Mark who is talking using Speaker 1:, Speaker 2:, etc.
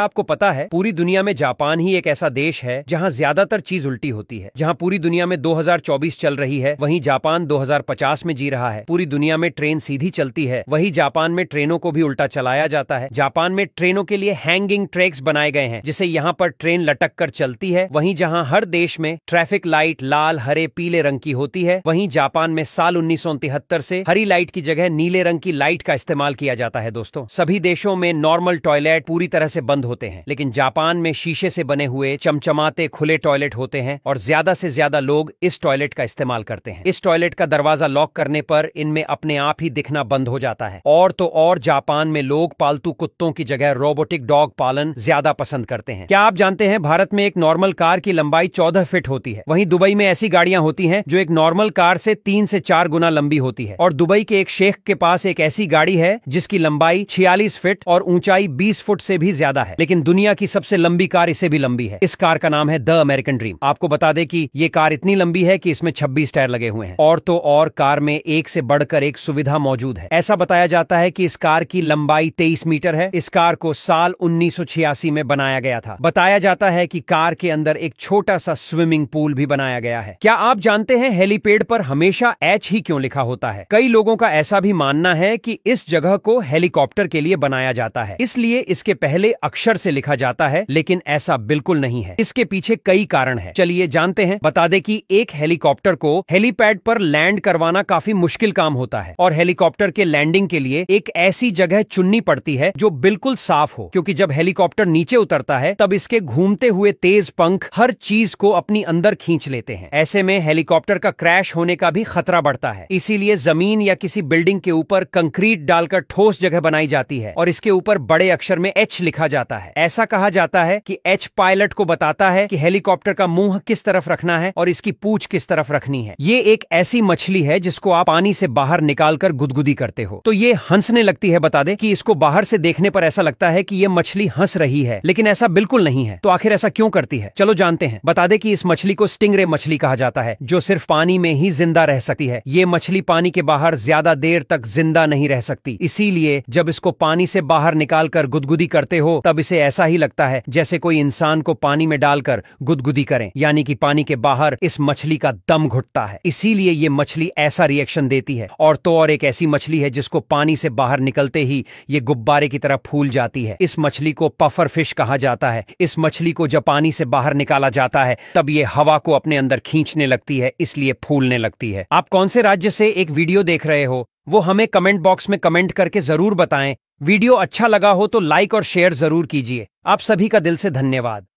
Speaker 1: आपको पता है पूरी दुनिया में जापान ही एक ऐसा देश है जहां ज्यादातर चीज उल्टी होती है जहां पूरी दुनिया में 2024 चल रही है वहीं जापान 2050 में जी रहा है पूरी दुनिया में ट्रेन सीधी चलती है वहीं जापान में ट्रेनों को भी उल्टा चलाया जाता है जापान में ट्रेनों के लिए हैंगिंग ट्रैक्स बनाए गए हैं जिसे यहाँ पर ट्रेन लटक कर चलती है वही जहाँ हर देश में ट्रैफिक लाइट लाल हरे पीले रंग की होती है वही जापान में साल उन्नीस सौ हरी लाइट की जगह नीले रंग की लाइट का इस्तेमाल किया जाता है दोस्तों सभी देशों में नॉर्मल टॉयलेट पूरी तरह से बंद होते हैं लेकिन जापान में शीशे से बने हुए चमचमाते खुले टॉयलेट होते हैं और ज्यादा से ज्यादा लोग इस टॉयलेट का इस्तेमाल करते हैं इस टॉयलेट का दरवाजा लॉक करने पर इनमें अपने आप ही दिखना बंद हो जाता है और तो और जापान में लोग पालतू कुत्तों की जगह रोबोटिक डॉग पालन ज्यादा पसंद करते हैं क्या आप जानते हैं भारत में एक नॉर्मल कार की लंबाई चौदह फिट होती है वहीं दुबई में ऐसी गाड़ियां होती हैं जो एक नॉर्मल कार से तीन से चार गुना लंबी होती है और दुबई के एक शेख के पास एक ऐसी गाड़ी है जिसकी लंबाई छियालीस फिट और ऊंचाई बीस फुट से भी ज्यादा है लेकिन दुनिया की सबसे लंबी कार इसे भी लंबी है इस कार का नाम है द अमेरिकन ड्रीम आपको बता दे कि ये कार इतनी लंबी है कि इसमें 26 टायर लगे हुए हैं और तो और कार में एक से बढ़कर एक सुविधा मौजूद है ऐसा बताया जाता है कि इस कार की लंबाई 23 मीटर है इस कार को साल उन्नीस में बनाया गया था बताया जाता है की कार के अंदर एक छोटा सा स्विमिंग पूल भी बनाया गया है क्या आप जानते हैं हेलीपेड पर हमेशा एच ही क्यों लिखा होता है कई लोगों का ऐसा भी मानना है कि इस जगह को हेलीकॉप्टर के लिए बनाया जाता है इसलिए इसके पहले अक्षर अक्षर से लिखा जाता है लेकिन ऐसा बिल्कुल नहीं है इसके पीछे कई कारण है चलिए जानते हैं बता दे की एक हेलीकॉप्टर को हेलीपैड पर लैंड करवाना काफी मुश्किल काम होता है और हेलीकॉप्टर के लैंडिंग के लिए एक ऐसी जगह चुननी पड़ती है जो बिल्कुल साफ हो क्योंकि जब हेलीकॉप्टर नीचे उतरता है तब इसके घूमते हुए तेज पंख हर चीज को अपनी अंदर खींच लेते हैं ऐसे में हेलीकॉप्टर का क्रैश होने का भी खतरा बढ़ता है इसीलिए जमीन या किसी बिल्डिंग के ऊपर कंक्रीट डालकर ठोस जगह बनाई जाती है और इसके ऊपर बड़े अक्षर में एच लिखा जाता है जाता है ऐसा कहा जाता है कि एच पायलट को बताता है कि हेलीकॉप्टर का मुंह किस तरफ रखना है और इसकी पूछ किस तरफ रखनी है ये एक ऐसी मछली है जिसको आप पानी से बाहर निकालकर गुदगुदी करते हो तो ये हंसने लगती है बता दे कि इसको बाहर से देखने पर ऐसा लगता है कि ये मछली हंस रही है लेकिन ऐसा बिल्कुल नहीं है तो आखिर ऐसा क्यों करती है चलो जानते हैं बता दे कि इस मछली को स्टिंगरे मछली कहा जाता है जो सिर्फ पानी में ही जिंदा रह सकती है ये मछली पानी के बाहर ज्यादा देर तक जिंदा नहीं रह सकती इसीलिए जब इसको पानी से बाहर निकालकर गुदगुदी करते हो तब इसे ऐसा ही लगता है जैसे कोई इंसान को पानी में डालकर गुदगुदी करें यानी कि पानी के बाहर इस मछली का दम घुटता है इसीलिए ये मछली ऐसा रिएक्शन देती है और तो और एक ऐसी मछली है जिसको पानी से बाहर निकलते ही ये गुब्बारे की तरह फूल जाती है इस मछली को पफर फिश कहा जाता है इस मछली को जब पानी से बाहर निकाला जाता है तब ये हवा को अपने अंदर खींचने लगती है इसलिए फूलने लगती है आप कौन से राज्य से एक वीडियो देख रहे हो वो हमें कमेंट बॉक्स में कमेंट करके जरूर बताएं वीडियो अच्छा लगा हो तो लाइक और शेयर जरूर कीजिए आप सभी का दिल से धन्यवाद